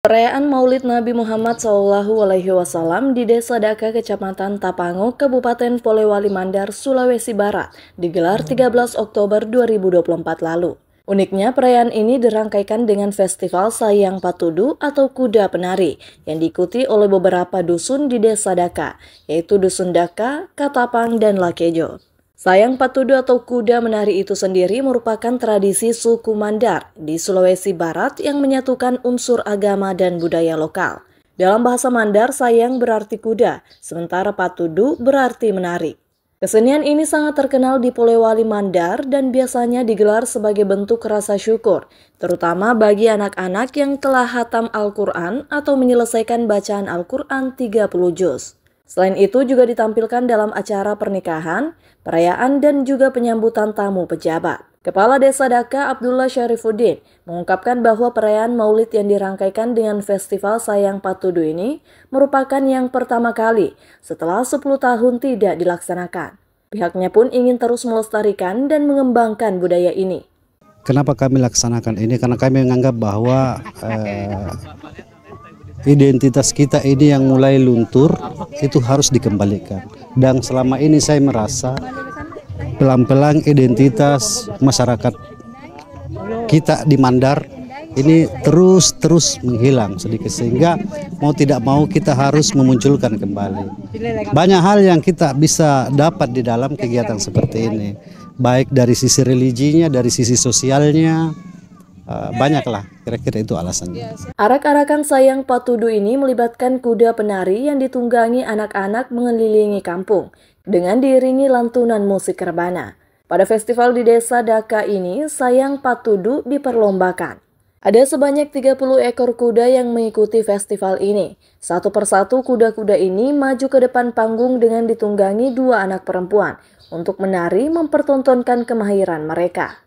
Perayaan Maulid Nabi Muhammad SAW Alaihi di Desa Daka, Kecamatan Tapango, Kabupaten Polewali Mandar, Sulawesi Barat, digelar 13 Oktober 2024 lalu. Uniknya, perayaan ini dirangkaikan dengan festival Sayang Patudu atau Kuda Penari yang diikuti oleh beberapa dusun di Desa Daka, yaitu Dusun Daka, Katapang, dan Lakejo. Sayang patudu atau kuda menari itu sendiri merupakan tradisi suku Mandar di Sulawesi Barat yang menyatukan unsur agama dan budaya lokal. Dalam bahasa Mandar, sayang berarti kuda, sementara patudu berarti menari. Kesenian ini sangat terkenal di Polewali Mandar dan biasanya digelar sebagai bentuk rasa syukur, terutama bagi anak-anak yang telah hatam Al-Quran atau menyelesaikan bacaan Al-Quran 30 juz. Selain itu juga ditampilkan dalam acara pernikahan, perayaan dan juga penyambutan tamu pejabat. Kepala Desa Daka Abdullah Syarifuddin mengungkapkan bahwa perayaan maulid yang dirangkaikan dengan Festival Sayang Patudu ini merupakan yang pertama kali setelah 10 tahun tidak dilaksanakan. Pihaknya pun ingin terus melestarikan dan mengembangkan budaya ini. Kenapa kami laksanakan ini? Karena kami menganggap bahwa eh, identitas kita ini yang mulai luntur itu harus dikembalikan. Dan selama ini saya merasa pelan-pelan identitas masyarakat kita di Mandar ini terus-terus menghilang sedikit sehingga mau tidak mau kita harus memunculkan kembali. Banyak hal yang kita bisa dapat di dalam kegiatan seperti ini, baik dari sisi religinya, dari sisi sosialnya, Eh, banyaklah kira-kira itu alasannya. Iya, Arak-arakan sayang patudu ini melibatkan kuda penari yang ditunggangi anak-anak mengelilingi kampung dengan diiringi lantunan musik rebana. Pada festival di desa Daka ini, sayang patudu diperlombakan. Ada sebanyak 30 ekor kuda yang mengikuti festival ini. Satu persatu kuda-kuda ini maju ke depan panggung dengan ditunggangi dua anak perempuan untuk menari mempertontonkan kemahiran mereka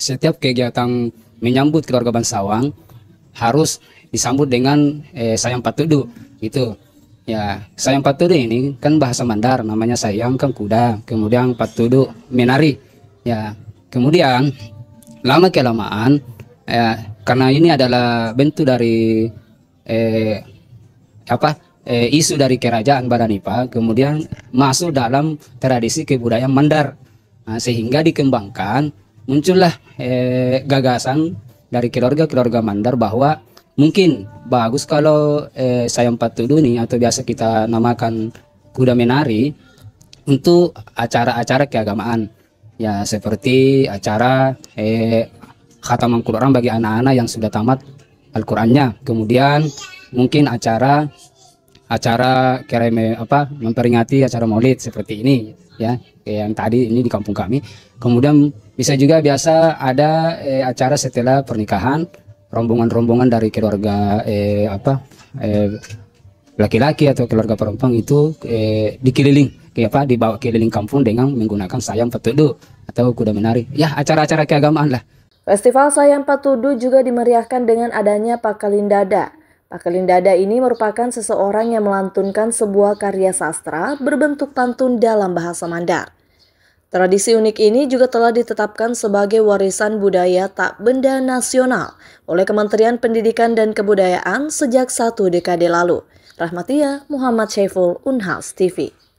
setiap kegiatan menyambut keluarga bangsawan harus disambut dengan eh, sayang patudu itu ya sayang patudu ini kan bahasa Mandar namanya sayang kan kuda kemudian patudu menari ya kemudian lama kelamaan eh, karena ini adalah bentuk dari eh, apa eh, isu dari kerajaan Baranipa kemudian masuk dalam tradisi kebudayaan Mandar nah, sehingga dikembangkan muncullah eh, gagasan dari keluarga-keluarga Mandar bahwa mungkin bagus kalau eh, sayang patudu nih atau biasa kita namakan kuda menari untuk acara-acara keagamaan ya seperti acara eh, khataman Quran bagi anak-anak yang sudah tamat Al-Qurannya kemudian mungkin acara acara kereme apa memperingati acara Maulid seperti ini ya yang tadi ini di kampung kami. Kemudian bisa juga biasa ada eh, acara setelah pernikahan rombongan-rombongan dari keluarga eh, apa laki eh, laki-laki atau keluarga perempuan itu eh, dikeliling ke apa dibawa keliling kampung dengan menggunakan sayang petudu atau kuda menari. Ya acara-acara keagamaan lah. Festival Sayang Patudu juga dimeriahkan dengan adanya pakalindada Pakelin Dada ini merupakan seseorang yang melantunkan sebuah karya sastra berbentuk pantun dalam bahasa Mandar. Tradisi unik ini juga telah ditetapkan sebagai warisan budaya tak benda nasional oleh Kementerian Pendidikan dan Kebudayaan sejak satu dekade lalu. Rahmatia Muhammad Syaiful Unhas TV.